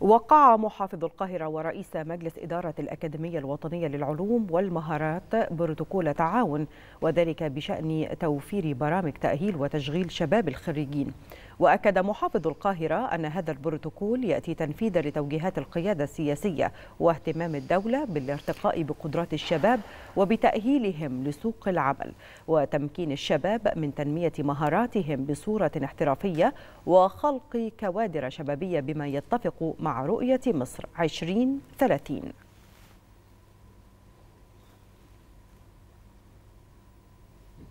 وقع محافظ القاهرة ورئيس مجلس إدارة الأكاديمية الوطنية للعلوم والمهارات بروتوكول تعاون وذلك بشأن توفير برامج تأهيل وتشغيل شباب الخريجين وأكد محافظ القاهرة أن هذا البروتوكول يأتي تنفيذا لتوجيهات القيادة السياسية واهتمام الدولة بالارتقاء بقدرات الشباب وبتأهيلهم لسوق العمل وتمكين الشباب من تنمية مهاراتهم بصورة احترافية وخلق كوادر شبابية بما يتفق مع رؤية مصر 2030